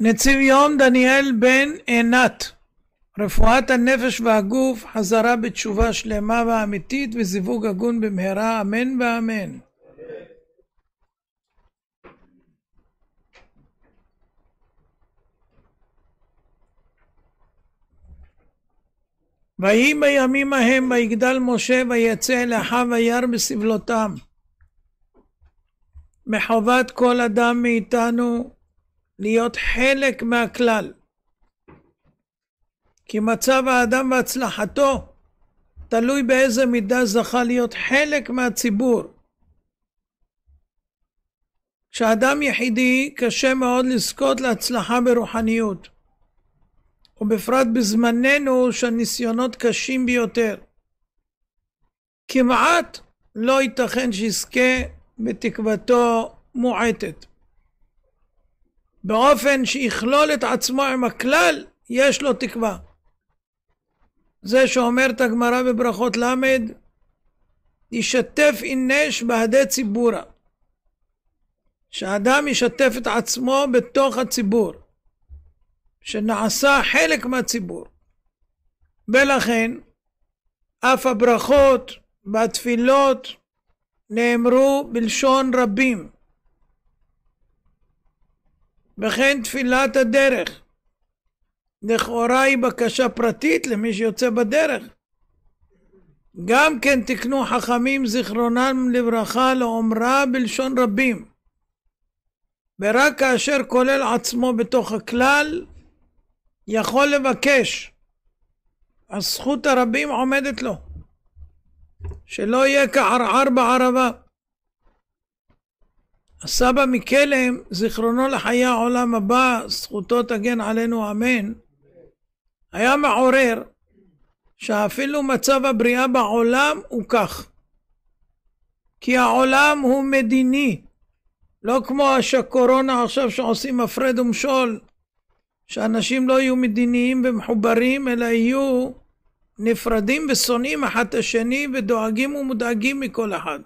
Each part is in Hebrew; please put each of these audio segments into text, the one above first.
נציב יום דניאל בן עינת, רפואת הנפש והגוף, חזרה בתשובה שלמה ואמיתית וזיווג הגון במהרה, אמן ואמן. ויהי בימים ההם ויגדל משה ויצא אל אחיו הירא בסבלותם. מחובת כל אדם מאיתנו להיות חלק מהכלל. כי מצב האדם והצלחתו תלוי באיזה מידה זכה להיות חלק מהציבור. כשאדם יחידי קשה מאוד לזכות להצלחה ברוחניות, ובפרט בזמננו שהניסיונות קשים ביותר. כמעט לא ייתכן שיזכה בתקוותו מועטת. באופן שיכלול את עצמו עם הכלל, יש לו תקווה. זה שאומרת הגמרא בברכות ל', ישתף אינש בהדי ציבורה. שאדם ישתף את עצמו בתוך הציבור, שנעשה חלק מהציבור. ולכן, אף הברכות והתפילות נאמרו בלשון רבים. וכן תפילת הדרך. לכאורה היא בקשה פרטית למי שיוצא בדרך. גם כן תקנו חכמים זיכרונם לברכה לאומרה בלשון רבים. ורק כאשר כולל עצמו בתוך הכלל, יכול לבקש. הזכות הרבים עומדת לו. שלא יהיה כערער בערבה. הסבא מקלם, זיכרונו לחיי העולם הבא, זכותו תגן עלינו אמן, היה מעורר שאפילו מצב הבריאה בעולם הוא כך. כי העולם הוא מדיני, לא כמו הקורונה עכשיו שעושים הפרד ומשול, שאנשים לא יהיו מדיניים ומחוברים, אלא יהיו נפרדים ושונאים אחד את השני ודואגים ומודאגים מכל אחד.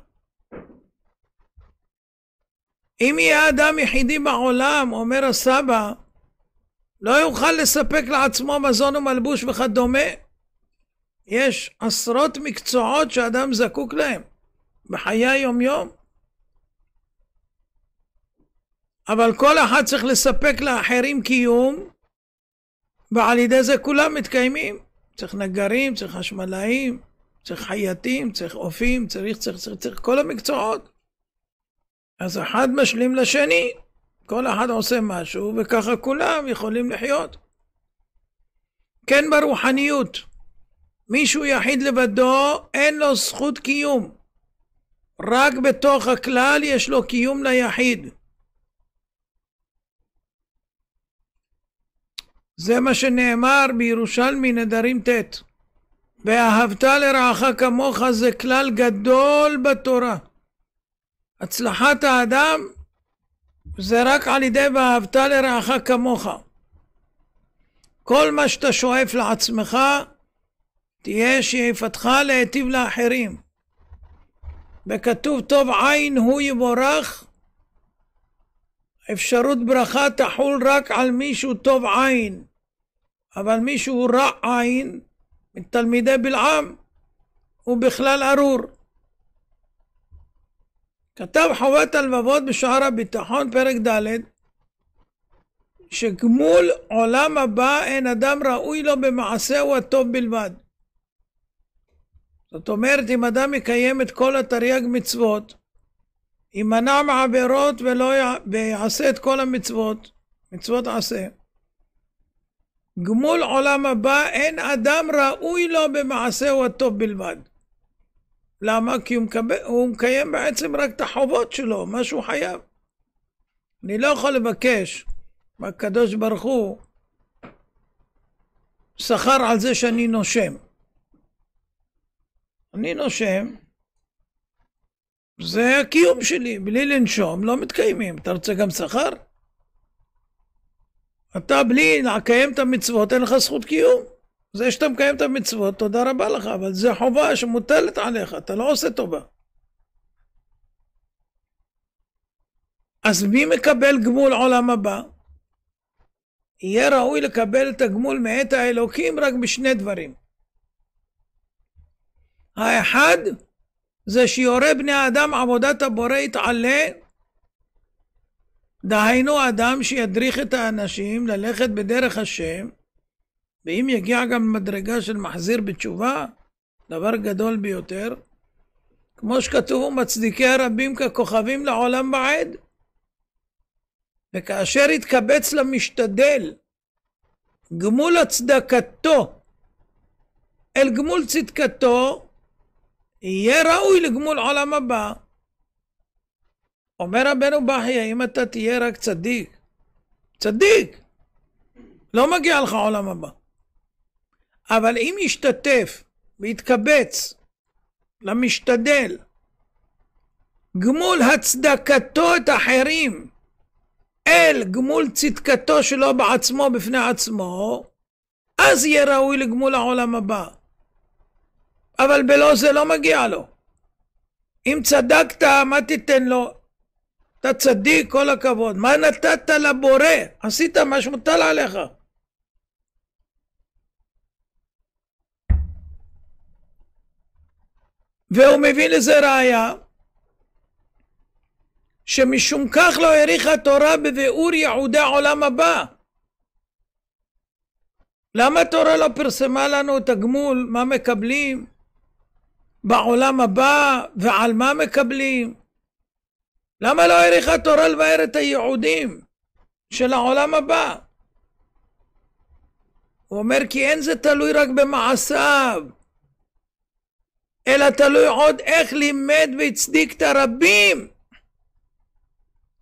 אם יהיה אדם יחידי בעולם, אומר הסבא, לא יוכל לספק לעצמו מזון ומלבוש וכדומה. יש עשרות מקצועות שאדם זקוק להם בחיי היומיום. אבל כל אחד צריך לספק לאחרים קיום, ועל ידי זה כולם מתקיימים. צריך נגרים, צריך חשמלאים, צריך חייטים, צריך אופים, צריך, צריך, צריך, צריך, כל המקצועות. אז אחד משלים לשני, כל אחד עושה משהו, וככה כולם יכולים לחיות. כן ברוחניות, מישהו יחיד לבדו, אין לו זכות קיום. רק בתוך הכלל יש לו קיום ליחיד. זה מה שנאמר בירושלמי נדרים ט'. ואהבת לרעך כמוך זה כלל גדול בתורה. הצלחת האדם זה רק על ידי ואהבת לרעך כמוך. כל מה שאתה שואף לעצמך, תהיה שאיפתך להיטיב לאחרים. בכתוב טוב עין הוא יבורך, אפשרות ברכה תחול רק על מישהו טוב עין, אבל מישהו רע עין, מתלמידי בלעם, הוא בכלל ארור. כתב חובת הלבבות בשער הביטחון, פרק ד', שגמול עולם הבא אין אדם ראוי לו במעשהו הטוב בלבד. זאת אומרת, אם אדם יקיים את כל התרי"ג מצוות, יימנע מעבירות ולא י... ויעשה את כל המצוות, מצוות עשה. גמול עולם הבא אין אדם ראוי לו במעשהו הטוב בלבד. למה? כי הוא, מקב... הוא מקיים בעצם רק את החובות שלו, מה שהוא חייב. אני לא יכול לבקש מהקדוש ברוך הוא שכר על זה שאני נושם. אני נושם, זה הקיום שלי, בלי לנשום לא מתקיימים. אתה רוצה גם שכר? אתה בלי לקיים את המצוות אין לך זכות קיום. זה שאתה מקיים את המצוות, תודה רבה לך, אבל זו חובה שמוטלת עליך, אתה לא עושה טובה. אז מי מקבל גמול עולם הבא? יהיה ראוי לקבל את הגמול מאת האלוקים רק בשני דברים. האחד, זה שיורה בני האדם עבודת הבורא יתעלה, דהיינו אדם שידריך את האנשים ללכת בדרך השם, ואם יגיע גם מדרגה של מחזיר בתשובה, דבר גדול ביותר. כמו שכתוב, מצדיקי הרבים ככוכבים לעולם בעד. וכאשר יתקבץ למשתדל גמול הצדקתו אל גמול צדקתו, יהיה ראוי לגמול עולם הבא. אומר רבנו בחיה, אם אתה תהיה רק צדיק, צדיק, לא מגיע לך עולם הבא. אבל אם ישתתף ויתקבץ למשתדל, גמול הצדקתו את אחרים אל גמול צדקתו שלו בעצמו בפני עצמו, אז יהיה ראוי לגמול העולם הבא. אבל בלא זה לא מגיע לו. אם צדקת, מה תיתן לו? אתה צדיק, כל הכבוד. מה נתת לבורא? עשית מה שמוטל עליך. והוא מביא לזה ראיה שמשום כך לא האריכה התורה בביאור יעודי העולם הבא. למה התורה לא פרסמה לנו את הגמול, מה מקבלים בעולם הבא ועל מה מקבלים? למה לא האריכה התורה לבאר את הייעודים של העולם הבא? הוא אומר כי אין זה תלוי רק במעשיו אלא תלוי עוד איך לימד והצדיק את הרבים.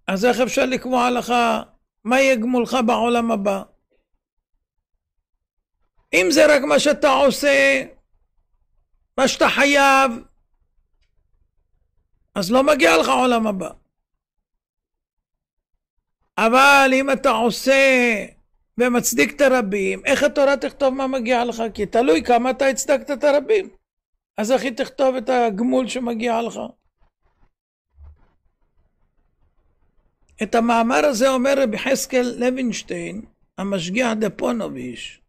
אז איך אפשר לקבוע לך מה יהיה גמולך בעולם הבא? אם זה רק מה שאתה עושה, מה שאתה חייב, אז לא מגיע לך עולם הבא. אבל אם אתה עושה ומצדיק את הרבים, איך התורה תכתוב מה מגיע לך? כי תלוי כמה אתה הצדקת את הרבים. אז אחי תכתוב את הגמול שמגיע לך. את המאמר הזה אומר רבי חזקאל לוינשטיין, המשגיח דפונוביש,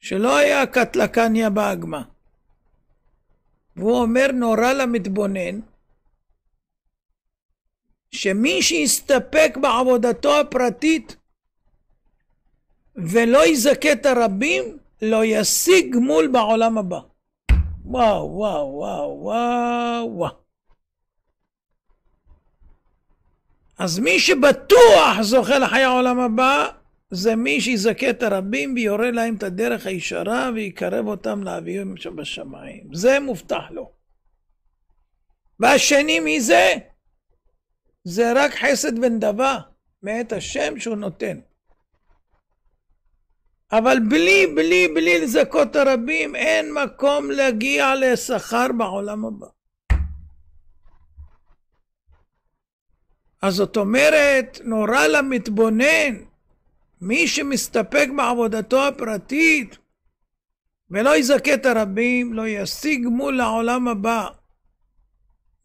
שלא היה קטלקניה באגמה. והוא אומר נורא למתבונן, שמי שיסתפק בעבודתו הפרטית ולא יזכה את הרבים, לא ישיג גמול בעולם הבא. וואו, וואו, וואו, וואו, וואו. אז מי שבטוח זוכה לחיי העולם הבא, זה מי שיזכה את הרבים ויורה להם את הדרך הישרה ויקרב אותם לאביהם שבשמיים. זה מובטח לו. והשני מזה, זה רק חסד ונדבה מאת השם שהוא נותן. אבל בלי, בלי, בלי לזכות הרבים, אין מקום להגיע לשכר בעולם הבא. אז זאת אומרת, נורא למתבונן, מי שמסתפק בעבודתו הפרטית ולא יזכה את הרבים, לא ישיג מול העולם הבא.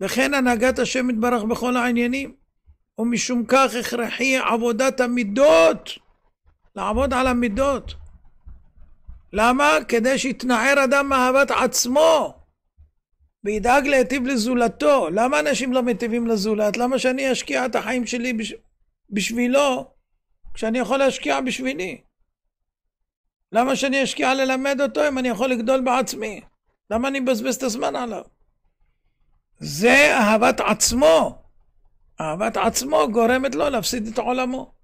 וכן הנהגת השם יתברך בכל העניינים. ומשום כך הכרחי עבודת המידות, לעבוד על המידות. למה? כדי שיתנער אדם מאהבת עצמו וידאג להיטיב לזולתו. למה אנשים לא מיטיבים לזולת? למה שאני אשקיע את החיים שלי בש... בשבילו כשאני יכול להשקיע בשבילי? למה שאני אשקיע ללמד אותו אם אני יכול לגדול בעצמי? למה אני מבזבז את הזמן עליו? זה אהבת עצמו. אהבת עצמו גורמת לו להפסיד את עולמו.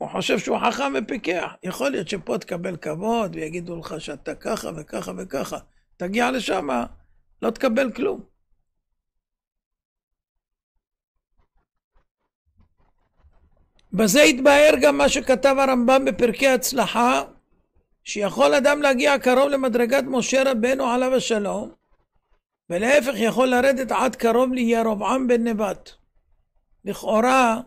הוא חושב שהוא חכם ופיקח. יכול להיות שפה תקבל כבוד ויגידו לך שאתה ככה וככה וככה. תגיע לשם, לא תקבל כלום. בזה התבהר גם מה שכתב הרמב"ם בפרקי הצלחה, שיכול אדם להגיע קרוב למדרגת משה רבנו עליו השלום, ולהפך יכול לרדת עד קרוב לירבעם בן נבט. לכאורה,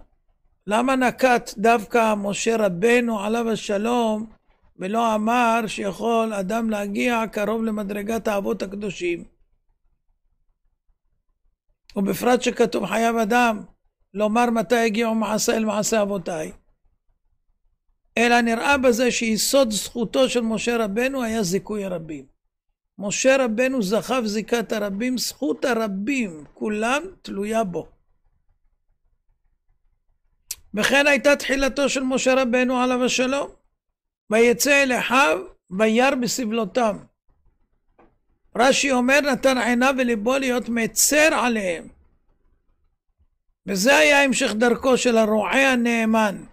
למה נקט דווקא משה רבנו עליו השלום ולא אמר שיכול אדם להגיע קרוב למדרגת האבות הקדושים? ובפרט שכתוב חייב אדם לומר מתי הגיעו מעשה אל מעשה אבותיי. אלא נראה בזה שיסוד זכותו של משה רבנו היה זיכוי הרבים. משה רבנו זכה בזיקת הרבים, זכות הרבים, כולם תלויה בו. וכן הייתה תחילתו של משה רבנו עליו השלום. ויצא אל אחיו וירא בסבלותם. רש"י אומר נתן עיניו וליבו להיות מצר עליהם. וזה היה המשך דרכו של הרועה הנאמן.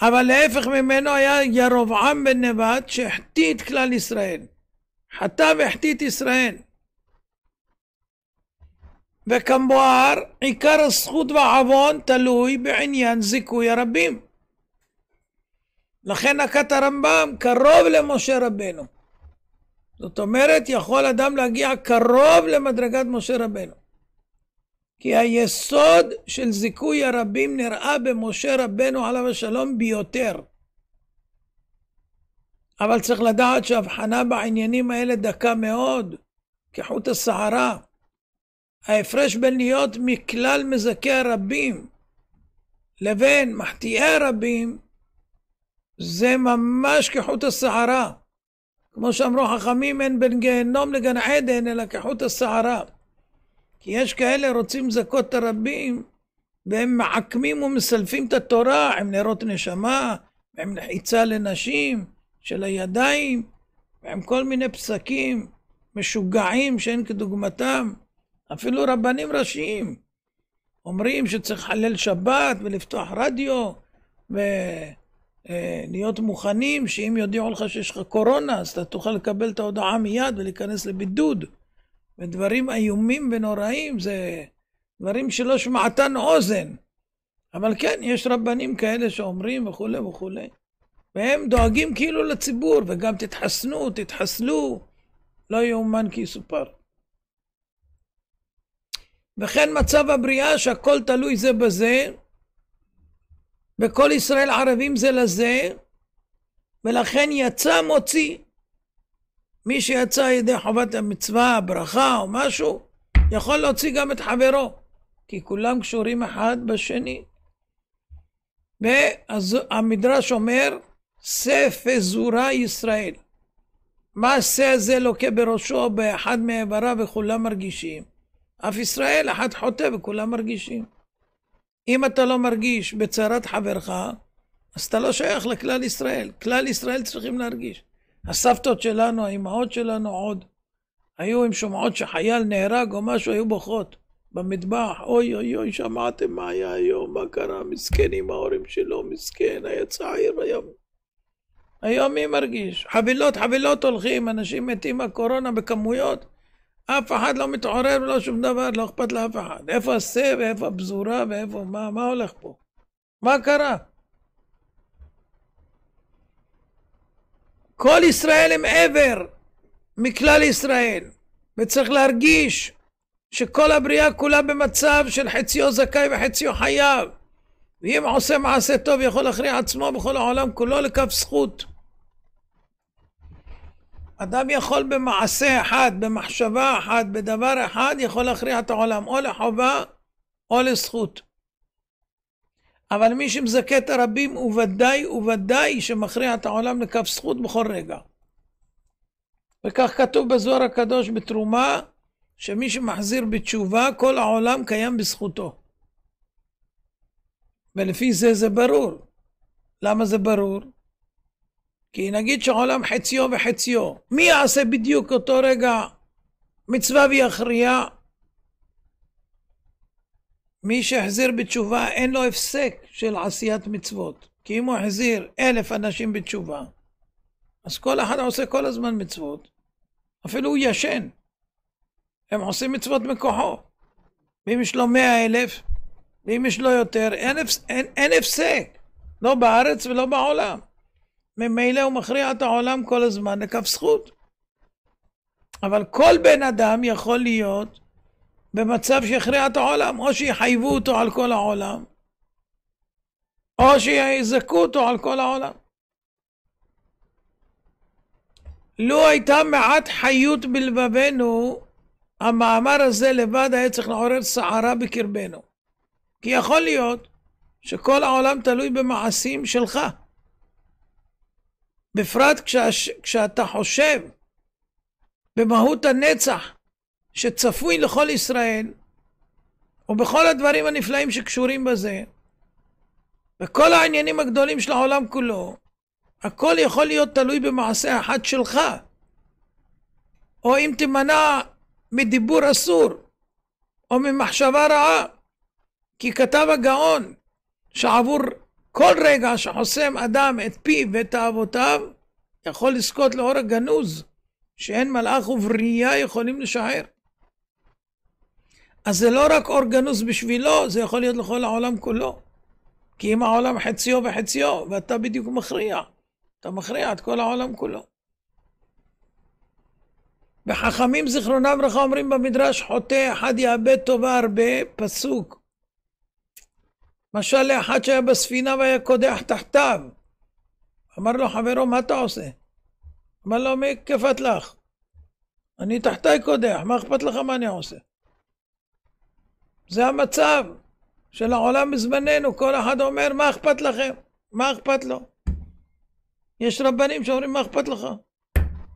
אבל להפך ממנו היה ירבעם בן נבט שהחטיא את כלל ישראל. חטא והחטיא את ישראל. וכמובן עיקר הזכות והעוון תלוי בעניין זיכוי הרבים. לכן נקט הרמב"ם קרוב למשה רבנו. זאת אומרת, יכול אדם להגיע קרוב למדרגת משה רבנו. כי היסוד של זיכוי הרבים נראה במשה רבנו עליו השלום ביותר. אבל צריך לדעת שהבחנה בעניינים האלה דקה מאוד, כחוט השערה. ההפרש בין להיות מכלל מזכי הרבים לבין מחטיאי הרבים זה ממש כחוט השערה. כמו שאמרו חכמים, אין בין גיהנום לגן עדן, אלא כחוט השערה. כי יש כאלה רוצים זכות הרבים, והם מעקמים ומסלפים את התורה עם נרות נשמה, עם לחיצה לנשים, של הידיים, ועם כל מיני פסקים משוגעים שאין כדוגמתם. אפילו רבנים ראשיים אומרים שצריך לחלל שבת ולפתוח רדיו ולהיות אה, מוכנים שאם יודיעו לך שיש לך קורונה אז אתה תוכל לקבל את ההודעה מיד ולהיכנס לבידוד. ודברים איומים ונוראים זה דברים שלא שמעתן אוזן. אבל כן, יש רבנים כאלה שאומרים וכולי וכולי. והם דואגים כאילו לציבור, וגם תתחסנו, תתחסלו, לא יאומן כי יסופר. וכן מצב הבריאה שהכל תלוי זה בזה, וכל ישראל ערבים זה לזה, ולכן יצא מוציא. מי שיצא על ידי חובת המצווה, הברכה או משהו, יכול להוציא גם את חברו, כי כולם קשורים אחד בשני. והמדרש אומר, שא פזורה ישראל. מעשה הזה לוקה בראשו באחד מאיבריו וכולם מרגישים. אף ישראל, אחד חוטא וכולם מרגישים. אם אתה לא מרגיש בצרת חברך, אז אתה לא שייך לכלל ישראל. כלל ישראל צריכים להרגיש. הסבתות שלנו, האימהות שלנו עוד, היו עם שומעות שחייל נהרג או משהו, היו בוכות במטבח, אוי אוי אוי, שמעתם מה היה היום, מה קרה, מסכן עם ההורים שלו, מסכן, היה צעיר היום. היום מי מרגיש? חבילות, חבילות הולכים, אנשים מתים מהקורונה בכמויות. אף אחד לא מתעורר ולא שום דבר, לא אכפת לאף אחד. איפה השה ואיפה הפזורה ואיפה, מה, מה הולך פה? מה קרה? כל ישראל הם עבר מכלל ישראל, וצריך להרגיש שכל הבריאה כולה במצב של חציו זכאי וחציו חייב. ואם עושה מעשה טוב יכול להכריע עצמו בכל העולם כולו לכף זכות. אדם יכול במעשה אחד, במחשבה אחת, בדבר אחד, יכול להכריע את העולם, או לחובה או לזכות. אבל מי שמזכה את הרבים, הוא ודאי וודאי שמכריע את העולם לכף זכות בכל רגע. וכך כתוב בזוהר הקדוש בתרומה, שמי שמחזיר בתשובה, כל העולם קיים בזכותו. ולפי זה זה ברור. למה זה ברור? כי נגיד שהעולם חציו וחציו, מי יעשה בדיוק אותו רגע מצווה ויכריע? מי שהחזיר בתשובה אין לו הפסק של עשיית מצוות. כי אם הוא החזיר אלף אנשים בתשובה, אז כל אחד עושה כל הזמן מצוות. אפילו הוא ישן. הם עושים מצוות מכוחו. ואם יש לו מאה אלף, ואם יש לו יותר, אין, אין, אין הפסק. לא בארץ ולא בעולם. ממילא הוא מכריע את העולם כל הזמן לכף זכות. אבל כל בן אדם יכול להיות במצב שיכריע את העולם, או שיחייבו אותו על כל העולם, או שיזכו אותו על כל העולם. לו הייתה מעט חיות בלבבנו, המאמר הזה לבד היה צריך לעורר סערה בקרבנו. כי יכול להיות שכל העולם תלוי במעשים שלך. בפרט כשה, כשאתה חושב במהות הנצח שצפוי לכל ישראל, ובכל הדברים הנפלאים שקשורים בזה, וכל העניינים הגדולים של העולם כולו, הכל יכול להיות תלוי במעשה אחד שלך. או אם תימנע מדיבור אסור, או ממחשבה רעה. כי כתב הגאון שעבור כל רגע שחוסם אדם את פיו ואת אהבותיו, יכול לזכות לאור הגנוז, שאין מלאך ובריאה יכולים לשער. אז זה לא רק אור גנוז בשבילו, זה יכול להיות לכל העולם כולו. כי אם העולם חציו וחציו, ואתה בדיוק מכריע. אתה מכריע את כל העולם כולו. וחכמים זיכרונם ברכה אומרים במדרש, חוטא אחד יאבד טובה הרבה, פסוק. משל לאחד שהיה בספינה והיה קודח תחתיו. אמר לו חברו, מה אתה עושה? אמר לו, מי כיפת לך? אני תחתיי קודח, מה אכפת לך מה אני עושה? זה המצב של העולם בזמננו, כל אחד אומר, מה אכפת לכם? מה אכפת לו? יש רבנים שאומרים, מה אכפת לך?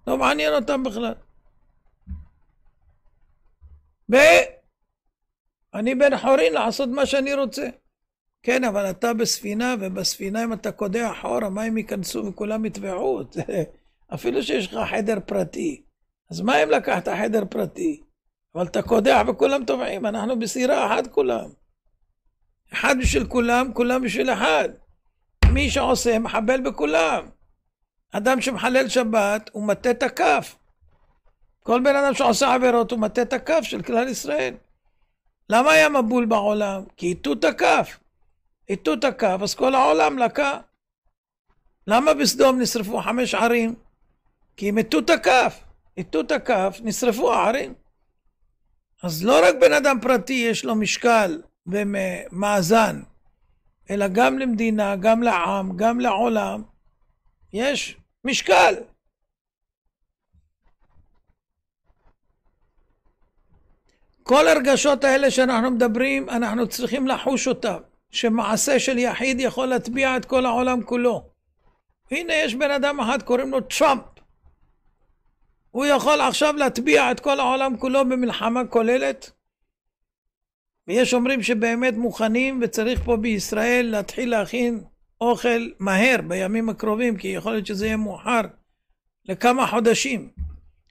לא מעניין אותם בכלל. ואני בן חורין לעשות מה שאני רוצה. כן, אבל אתה בספינה, ובספינה אם אתה קודח חור, המים ייכנסו וכולם יטבעו. אפילו שיש לך חדר פרטי. אז מה אם לקחת חדר פרטי? אבל אתה קודח וכולם טובעים, אנחנו בסירה אחת כולם. אחד בשביל כולם, כולם בשביל אחד. מי שעושה מחבל בכולם. אדם שמחלל שבת, הוא מטה את הכף. כל בן אדם שעושה עבירות, הוא מטה את הכף של כלל ישראל. למה היה מבול בעולם? כי הטו את הכף. איתות הקו, אז כל העולם לקה. למה בסדום נשרפו חמש ערים? כי עם איתות הכף, איתות הכף, נשרפו הערים. אז לא רק בן אדם פרטי יש לו משקל ומאזן, אלא גם למדינה, גם לעם, גם לעולם, יש משקל. כל הרגשות האלה שאנחנו מדברים, אנחנו צריכים לחוש אותם. שמעשה של יחיד יכול להטביע את כל העולם כולו. הנה יש בן אדם אחד, קוראים לו טראמפ. הוא יכול עכשיו להטביע את כל העולם כולו במלחמה כוללת? ויש אומרים שבאמת מוכנים וצריך פה בישראל להתחיל להכין אוכל מהר בימים הקרובים, כי יכול להיות שזה יהיה מאוחר לכמה חודשים.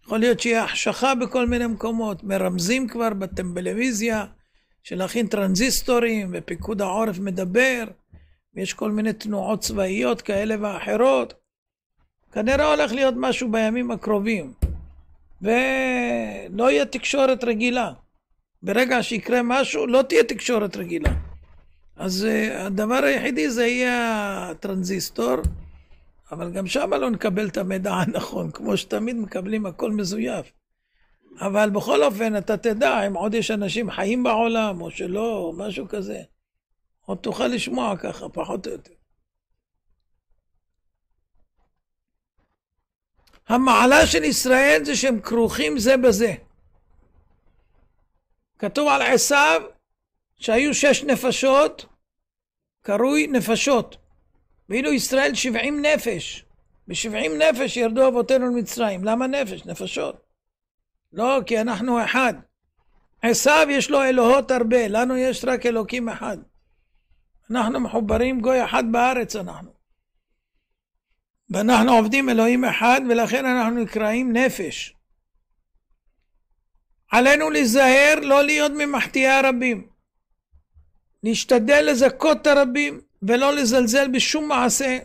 יכול להיות שיהיה החשכה בכל מיני מקומות, מרמזים כבר בטלוויזיה, של להכין טרנזיסטורים, ופיקוד העורף מדבר, ויש כל מיני תנועות צבאיות כאלה ואחרות. כנראה הולך להיות משהו בימים הקרובים, ולא יהיה תקשורת רגילה. ברגע שיקרה משהו, לא תהיה תקשורת רגילה. אז אה, הדבר היחידי זה יהיה הטרנזיסטור, אבל גם שם לא נקבל את המידע הנכון, כמו שתמיד מקבלים הכל מזויף. אבל בכל אופן, אתה תדע אם עוד יש אנשים חיים בעולם, או שלא, או משהו כזה. עוד תוכל לשמוע ככה, פחות או יותר. המעלה של ישראל זה שהם כרוכים זה בזה. כתוב על עשיו שהיו שש נפשות, קרוי נפשות, ואילו ישראל שבעים נפש. בשבעים נפש ירדו אבותינו למצרים. למה נפש? נפשות. לא, כי אנחנו אחד. עשיו יש לו אלוהות הרבה, לנו יש רק אלוקים אחד. אנחנו מחוברים גוי אחד בארץ אנחנו. ואנחנו עובדים אלוהים אחד ולכן אנחנו נקראים נפש. עלינו להיזהר לא להיות ממחטיאי הרבים. להשתדל לזכות את הרבים ולא לזלזל בשום מעשה.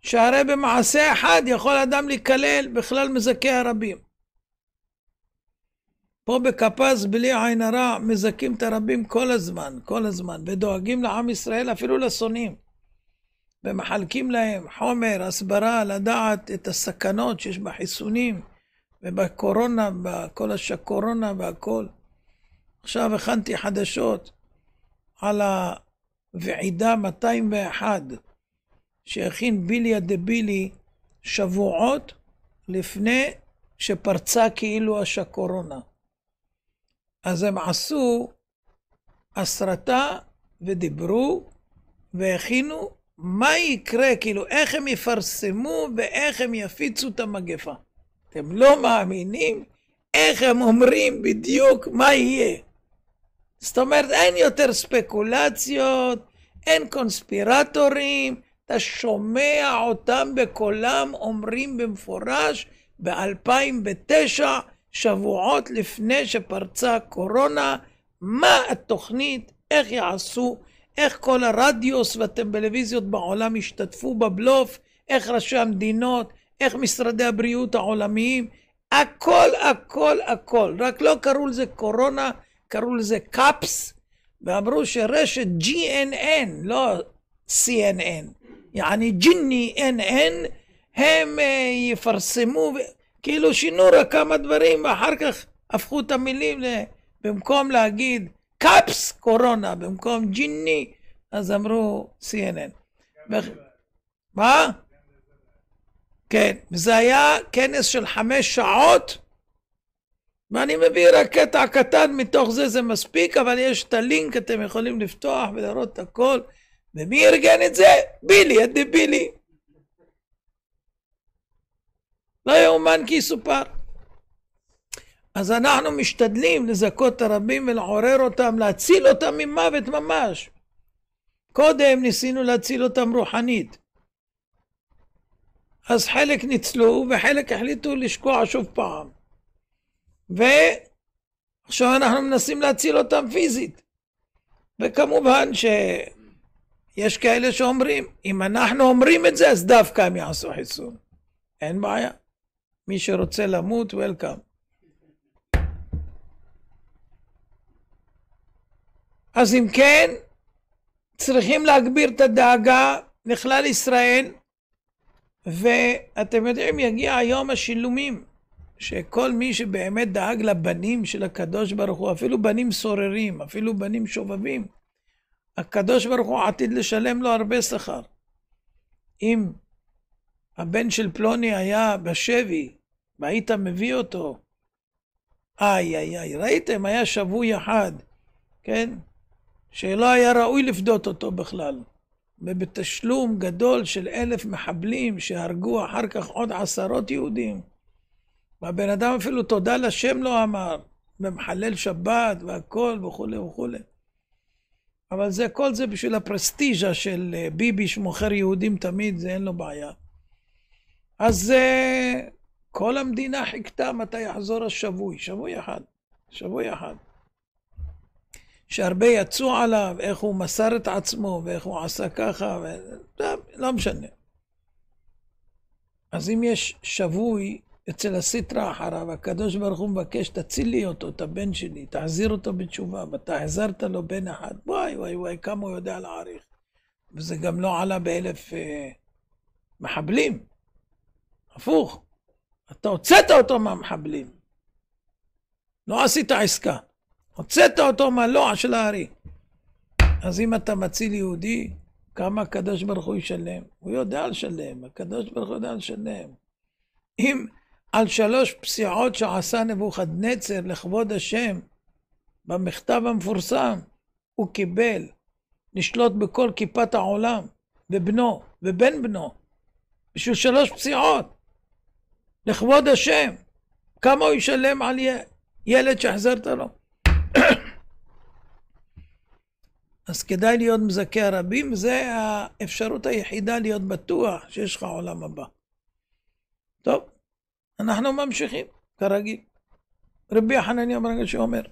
שהרי במעשה אחד יכול אדם להיכלל בכלל מזכי הרבים. פה בקפז, בלי עין הרע, מזכים את הרבים כל הזמן, כל הזמן, ודואגים לעם ישראל, אפילו לשונאים. ומחלקים להם חומר, הסברה, לדעת את הסכנות שיש בחיסונים ובקורונה, בכל השקורונה והכל. עכשיו הכנתי חדשות על הוועידה 201 שהכין ביליה דה בילי שבועות לפני שפרצה כאילו השקורונה. אז הם עשו הסרטה ודיברו והכינו מה יקרה, כאילו איך הם יפרסמו ואיך הם יפיצו את המגפה. אתם לא מאמינים איך הם אומרים בדיוק מה יהיה. זאת אומרת, אין יותר ספקולציות, אין קונספירטורים, אתה שומע אותם בקולם אומרים במפורש ב-2009 שבועות לפני שפרצה הקורונה, מה התוכנית, איך יעשו, איך כל הרדיוס והטלוויזיות בעולם השתתפו בבלוף, איך ראשי המדינות, איך משרדי הבריאות העולמיים, הכל, הכל, הכל. רק לא קראו לזה קורונה, קראו לזה קאפס, ואמרו שרשת GNN, לא CNN, יעני ג'יני NN, הם אה, יפרסמו, כאילו שינו רק כמה דברים, ואחר כך הפכו את המילים, ל... במקום להגיד קאפס קורונה, במקום ג'יני, אז אמרו CNN. לא מה? לא כן, זה היה כנס של חמש שעות, ואני מביא רק קטע קטן מתוך זה, זה מספיק, אבל יש את הלינק, אתם יכולים לפתוח ולראות את הכל. ומי ארגן את זה? בילי, ידי בילי. לא יאומן כי יסופר. אז אנחנו משתדלים לזכות את הרבים ולעורר אותם, להציל אותם ממוות ממש. קודם ניסינו להציל אותם רוחנית. אז חלק ניצלו וחלק החליטו לשקוע שוב פעם. ועכשיו אנחנו מנסים להציל אותם פיזית. וכמובן שיש כאלה שאומרים, אם אנחנו אומרים את זה אז דווקא הם יעשו חיסון. אין בעיה. מי שרוצה למות, וולקאם. אז אם כן, צריכים להגביר את הדאגה לכלל ישראל, ואתם יודעים, יגיע היום השילומים, שכל מי שבאמת דאג לבנים של הקדוש ברוך הוא, אפילו בנים סוררים, אפילו בנים שובבים, הקדוש ברוך הוא עתיד לשלם לו הרבה שכר. אם הבן של פלוני היה בשבי והיית מביא אותו. איי, איי, איי, ראיתם? היה שבוי אחד, כן? שלא היה ראוי לפדות אותו בכלל. ובתשלום גדול של אלף מחבלים שהרגו אחר כך עוד עשרות יהודים. והבן אדם אפילו תודה לשם לא אמר, ומחלל שבת והכל וכולי וכולי. אבל זה, כל זה בשביל הפרסטיז'ה של אה, ביבי שמוכר יהודים תמיד, זה אין לו בעיה. אז אה, כל המדינה חיכתה מתי יחזור השבוי, שבוי אחד, שבוי אחד. שהרבה יצאו עליו, איך הוא מסר את עצמו, ואיך הוא עשה ככה, ו... לא משנה. אז אם יש שבוי אצל הסיטרא אחריו, הקדוש ברוך הוא מבקש, תציל לי אותו, את הבן שלי, תחזיר אותו בתשובה, ואתה החזרת לו בן אחד, וואי וואי וואי, כמה הוא יודע להעריך. וזה גם לא עלה באלף אה, מחבלים, הפוך. אתה הוצאת אותו מהמחבלים. לא עשית עסקה. הוצאת אותו מהלוע של הארי. אז אם אתה מציל יהודי, כמה הקדוש ברוך הוא ישלם? הוא יודע לשלם, הקדוש ברוך הוא יודע לשלם. אם על שלוש פסיעות שעשה נבוכדנצר לכבוד השם, במכתב המפורסם, הוא קיבל לשלוט בכל כיפת העולם, ובנו, ובן בנו, בשביל שלוש פסיעות. לכבוד השם, כמה הוא ישלם על ילד שהחזרת לו? אז כדאי להיות מזכה הרבים, זה האפשרות היחידה להיות בטוח שיש לך עולם הבא. טוב, אנחנו ממשיכים, כרגיל. רבי חנניה ברגע שאומר,